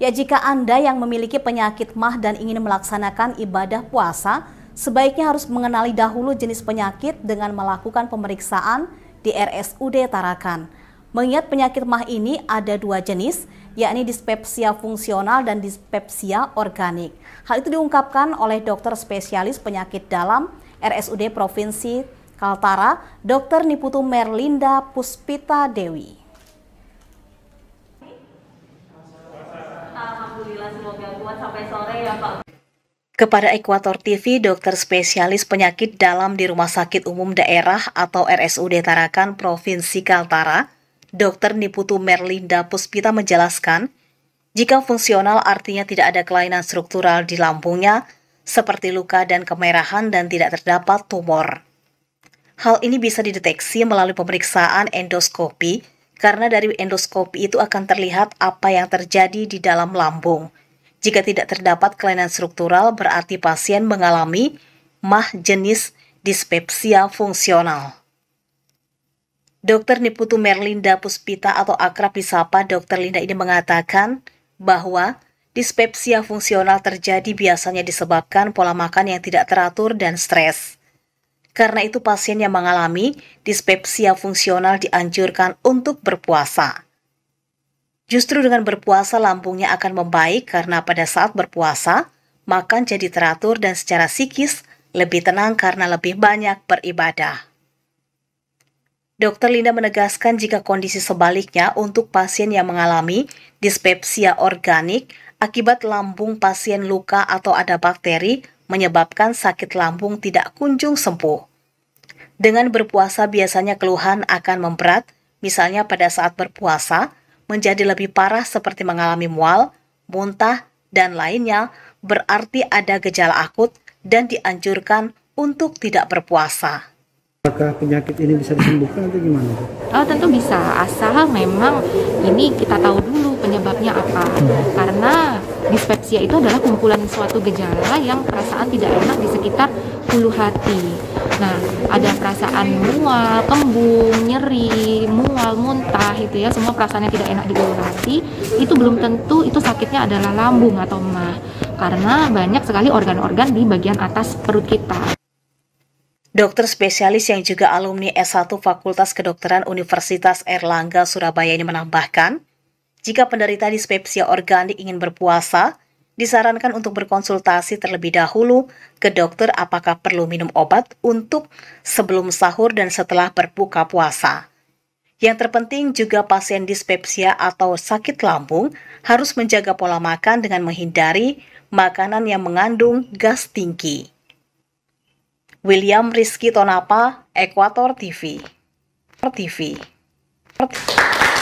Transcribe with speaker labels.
Speaker 1: Ya jika Anda yang memiliki penyakit mah dan ingin melaksanakan ibadah puasa, sebaiknya harus mengenali dahulu jenis penyakit dengan melakukan pemeriksaan di RSUD Tarakan. Mengingat penyakit mah ini ada dua jenis, yakni dispepsia fungsional dan dispepsia organik. Hal itu diungkapkan oleh dokter spesialis penyakit dalam RSUD Provinsi Kaltara, Dr. Niputu Merlinda Puspita Dewi. Alhamdulillah semoga kuat sampai sore ya Pak. Kepada Ekuator TV, dokter spesialis penyakit dalam di Rumah Sakit Umum Daerah atau RSUD Tarakan Provinsi Kaltara, Dr. Niputu Merlinda Puspita menjelaskan, jika fungsional artinya tidak ada kelainan struktural di lambungnya, seperti luka dan kemerahan dan tidak terdapat tumor. Hal ini bisa dideteksi melalui pemeriksaan endoskopi karena dari endoskopi itu akan terlihat apa yang terjadi di dalam lambung. Jika tidak terdapat kelainan struktural, berarti pasien mengalami mah jenis dispepsia fungsional. Dokter Niputu Merlinda Puspita atau akrab disapa Dokter Linda ini mengatakan bahwa dispepsia fungsional terjadi biasanya disebabkan pola makan yang tidak teratur dan stres. Karena itu pasien yang mengalami dispepsia fungsional dianjurkan untuk berpuasa. Justru dengan berpuasa lambungnya akan membaik karena pada saat berpuasa, makan jadi teratur dan secara psikis lebih tenang karena lebih banyak beribadah. Dokter Linda menegaskan jika kondisi sebaliknya untuk pasien yang mengalami dispepsia organik akibat lambung pasien luka atau ada bakteri menyebabkan sakit lambung tidak kunjung sembuh. Dengan berpuasa biasanya keluhan akan memberat, misalnya pada saat berpuasa, menjadi lebih parah seperti mengalami mual, muntah, dan lainnya, berarti ada gejala akut dan dianjurkan untuk tidak berpuasa. Apakah penyakit ini bisa disembuhkan atau gimana? Oh tentu bisa, asal memang ini kita tahu dulu penyebabnya apa. Hmm. Karena Dispepsia itu adalah kumpulan suatu gejala yang perasaan tidak enak di sekitar hulu hati. Nah, ada perasaan mual, kembung, nyeri, mual, muntah itu ya, semua perasaan yang tidak enak di ulu hati, itu belum tentu itu sakitnya adalah lambung atau mah. Karena banyak sekali organ-organ di bagian atas perut kita. Dokter spesialis yang juga alumni S1 Fakultas Kedokteran Universitas Erlangga Surabaya ini menambahkan, jika penderita dispepsia organik ingin berpuasa, disarankan untuk berkonsultasi terlebih dahulu ke dokter apakah perlu minum obat untuk sebelum sahur dan setelah berbuka puasa. Yang terpenting juga pasien dispepsia atau sakit lambung harus menjaga pola makan dengan menghindari makanan yang mengandung gas tinggi. William Rizky Tonapa, Ekuator TV. TV. TV.